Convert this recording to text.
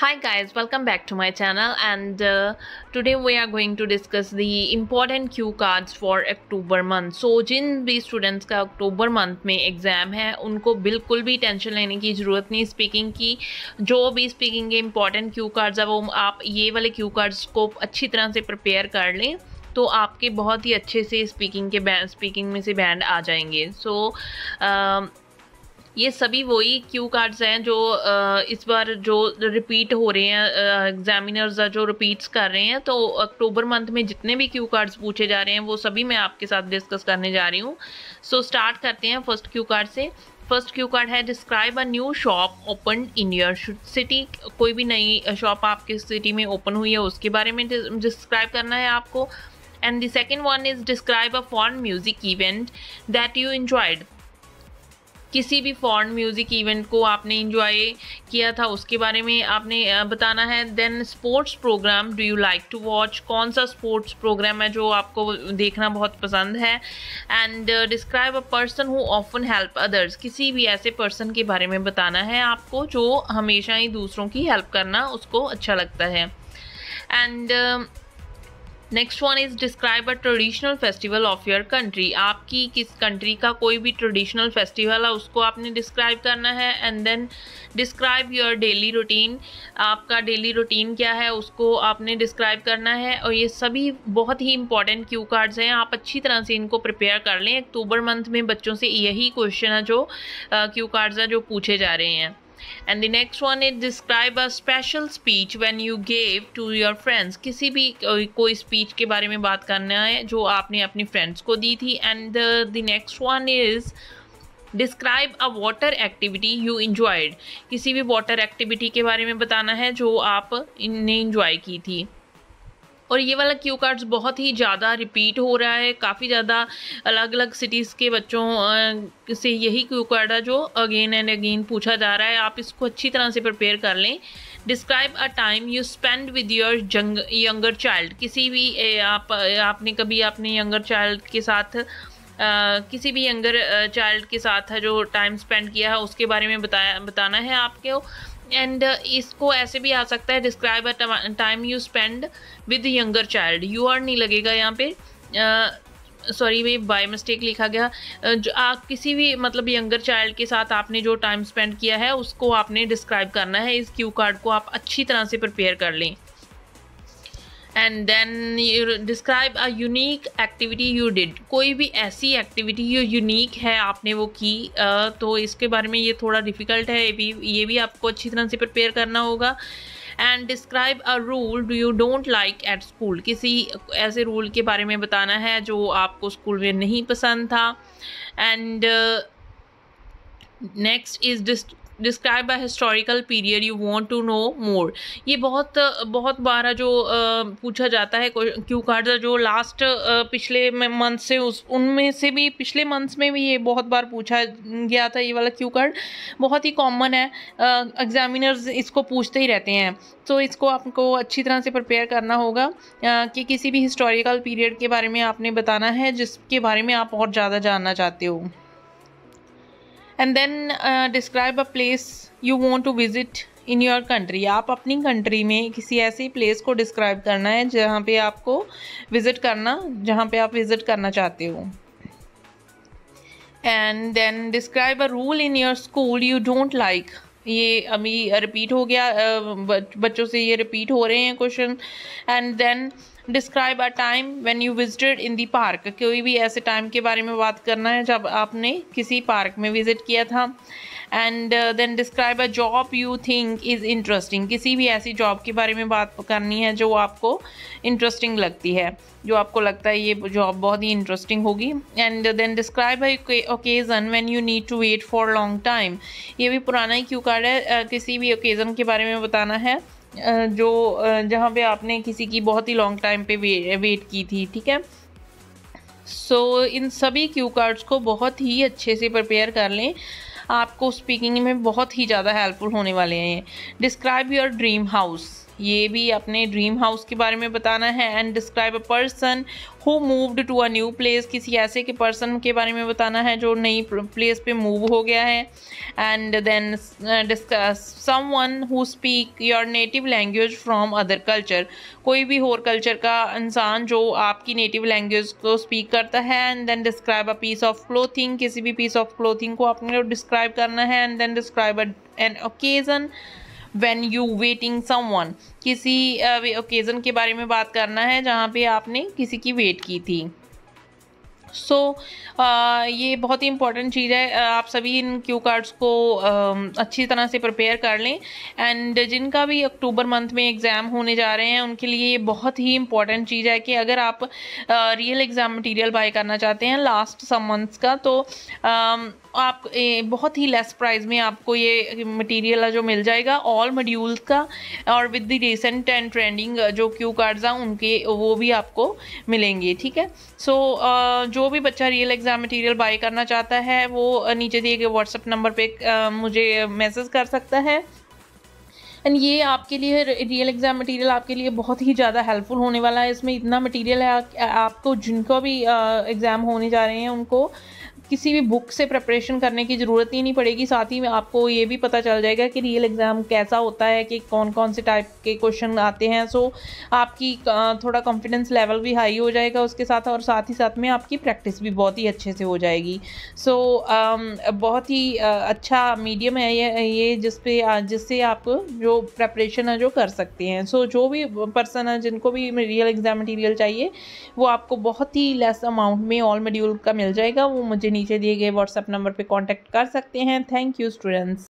hi guys welcome back to my channel and uh, today we are going to discuss the important cue cards for October month so so, जिन भी students का अक्टूबर month में exam है उनको बिल्कुल भी tension लेने की ज़रूरत नहीं स्पीकिंग की जो भी स्पीकिंग के इंपॉर्टेंट क्यू कार्ड्स है वो आप ये वाले क्यू कार्ड्स को अच्छी तरह से प्रिपेयर कर लें तो आपके बहुत ही अच्छे से स्पीकिंग के बैंड स्पीकिंग में से बैंड आ जाएंगे सो so, uh, ये सभी वही क्यू कार्ड्स हैं जो इस बार जो रिपीट हो रहे हैं एग्जामिनर्स जो रिपीट्स कर रहे हैं तो अक्टूबर मंथ में जितने भी क्यू कार्ड्स पूछे जा रहे हैं वो सभी मैं आपके साथ डिस्कस करने जा रही हूँ सो स्टार्ट करते हैं फर्स्ट क्यू कार्ड से फर्स्ट क्यू कार्ड है describe a new shop open in your city कोई भी नई शॉप आपके सिटी में ओपन हुई है उसके बारे में डिस्क्राइब करना है आपको and the second one is describe a for music event that you enjoyed किसी भी फॉर्न म्यूज़िक इवेंट को आपने इंजॉय किया था उसके बारे में आपने बताना है then sports program do you like to watch कौन सा स्पोर्ट्स प्रोग्राम है जो आपको देखना बहुत पसंद है and describe a person who often help others किसी भी ऐसे पर्सन के बारे में बताना है आपको जो हमेशा ही दूसरों की हेल्प करना उसको अच्छा लगता है and uh, next one is describe a traditional festival of your country आपकी किस कंट्री का कोई भी ट्रेडिशनल फेस्टिवल है उसको आपने डिस्क्राइब करना है and then describe your daily routine आपका डेली रूटीन क्या है उसको आपने डिस्क्राइब करना है और ये सभी बहुत ही इंपॉर्टेंट क्यू कार्ड्स हैं आप अच्छी तरह से इनको प्रिपेयर कर लें अक्टूबर मंथ में बच्चों से यही क्वेश्चन है जो क्यू कार्ड्स हैं जो पूछे जा रहे हैं and the next one is describe a special speech when you gave to your friends किसी भी कोई स्पीच के बारे में बात करना है जो आपने अपनी फ्रेंड्स को दी थी and the next one is describe a water activity you enjoyed किसी भी वाटर एक्टिविटी के बारे में बताना है जो आपने इंजॉय की थी और ये वाला क्यू कार्ड्स बहुत ही ज़्यादा रिपीट हो रहा है काफ़ी ज़्यादा अलग अलग सिटीज़ के बच्चों से यही क्यू कार्ड है जो अगेन एंड अगेन पूछा जा रहा है आप इसको अच्छी तरह से प्रिपेयर कर लें describe a time you spend with your young younger child किसी भी आप आपने कभी अपने यंगर चाइल्ड के साथ Uh, किसी भी यंगर चाइल्ड के साथ है जो टाइम स्पेंड किया है उसके बारे में बताया बताना है आपको एंड uh, इसको ऐसे भी आ सकता है describe a time you spend with younger child you are नहीं लगेगा यहाँ पे सॉरी वे बाय मिस्टेक लिखा गया uh, जो आप किसी भी मतलब यंगर चाइल्ड के साथ आपने जो टाइम स्पेंड किया है उसको आपने डिस्क्राइब करना है इस क्यू कार्ड को आप अच्छी तरह से प्रिपेयर कर लें and then you describe a unique activity you did कोई भी ऐसी एक्टिविटी जो यूनिक है आपने वो की तो इसके बारे में ये थोड़ा डिफ़िकल्ट है ये भी ये भी आपको अच्छी तरह से प्रिपेयर करना होगा and describe a rule do you don't like at school किसी ऐसे रूल के बारे में बताना है जो आपको स्कूल में नहीं पसंद था and next is describe a historical period you want to know more ये बहुत बहुत बार जो पूछा जाता है क्यू कार्ड जो लास्ट पिछले मंथ से उस उनमें से भी पिछले मंथ्स में भी ये बहुत बार पूछा गया था ये वाला क्यू कार्ड बहुत ही कॉमन है एग्जामिनर्स इसको पूछते ही रहते हैं तो इसको आपको अच्छी तरह से प्रिपेयर करना होगा कि किसी भी हिस्टोरिकल पीरियड के बारे में आपने बताना है जिसके बारे में आप और ज़्यादा जानना चाहते हो and then describe a place you want to visit in your country आप अपनी कंट्री में किसी ऐसी प्लेस को डिस्क्राइब करना है जहाँ पे आपको विज़िट करना जहाँ पे आप विज़िट करना चाहते हो and then describe a rule in your school you don't like ये अभी रिपीट हो गया uh, बच्चों से ये रिपीट हो रहे हैं question and then describe a time when you visited in the park कोई भी ऐसे टाइम के बारे में बात करना है जब आपने किसी पार्क में विज़िट किया था and then describe a job you think is interesting किसी भी ऐसी जॉब के बारे में बात करनी है जो आपको इंटरेस्टिंग लगती है जो आपको लगता है ये जॉब बहुत ही इंटरेस्टिंग होगी and then describe a occasion when you need to wait for long time ये भी पुराना ही क्यू कार्ड है uh, किसी भी ओकेज़न के बारे में बताना है जो जहाँ पे आपने किसी की बहुत ही लॉन्ग टाइम पे वेट की थी ठीक है सो so, इन सभी क्यू कार्ड्स को बहुत ही अच्छे से प्रिपेयर कर लें आपको स्पीकिंग में बहुत ही ज़्यादा हेल्पफुल होने वाले हैं डिस्क्राइब योर ड्रीम हाउस ये भी अपने ड्रीम हाउस के बारे में बताना है and describe a person who moved to a new place किसी ऐसे के पर्सन के बारे में बताना है जो नई प्लेस पे मूव हो गया है and then discuss someone who speak your native language from other culture कोई भी और कल्चर का इंसान जो आपकी नेटिव लैंग्वेज को स्पीक करता है and then describe a piece of clothing किसी भी पीस ऑफ क्लोथिंग को आपने डिस्क्राइब करना है and then describe an occasion when you waiting someone किसी ओकेज़न के बारे में बात करना है जहाँ पे आपने किसी की वेट की थी सो so, uh, ये बहुत ही इंपॉर्टेंट चीज़ है uh, आप सभी इन क्यू कार्ड्स को आ, um, अच्छी तरह से प्रिपेयर कर लें एंड जिनका भी अक्टूबर मंथ में एग्ज़ाम होने जा रहे हैं उनके लिए ये बहुत ही इंपॉर्टेंट चीज़ है कि अगर आप रियल एग्ज़ाम मटेरियल बाय करना चाहते हैं लास्ट सम मंथ्स का तो आ, um, आप ए, बहुत ही लेस प्राइस में आपको ये मटेरियल जो मिल जाएगा ऑल मॉड्यूल्स का और with the recent and trending जो क्यू कार्ड्स हैं उनके वो भी आपको मिलेंगे ठीक है सो so, uh, जो भी बच्चा रियल एग्ज़ाम मटेरियल बाय करना चाहता है वो नीचे दिए गए व्हाट्सअप नंबर पे मुझे मैसेज कर सकता है एंड ये आपके लिए रियल एग्ज़ाम मटेरियल आपके लिए बहुत ही ज़्यादा हेल्पफुल होने वाला है इसमें इतना मटेरियल है आपको जिनको भी एग्ज़ाम होने जा रहे हैं उनको किसी भी बुक से प्रिपरेशन करने की ज़रूरत ही नहीं पड़ेगी साथ ही में आपको ये भी पता चल जाएगा कि रियल एग्ज़ाम कैसा होता है कि कौन कौन से टाइप के क्वेश्चन आते हैं सो आपकी थोड़ा कॉन्फिडेंस लेवल भी हाई हो जाएगा उसके साथ और साथ ही साथ में आपकी प्रैक्टिस भी बहुत ही अच्छे से हो जाएगी सो so, बहुत ही अच्छा मीडियम है ये ये जिसपे जिससे आप जो प्रेपरेशन है जो कर सकते हैं सो so, जो भी पर्सन है जिनको भी रियल एग्ज़ाम मटीरियल चाहिए वो आपको बहुत ही लेस अमाउंट में ऑल मेड्यूल का मिल जाएगा वो मुझे नीचे दिए गए व्हाट्सअप नंबर पर कॉन्टैक्ट कर सकते हैं थैंक यू स्टूडेंट्स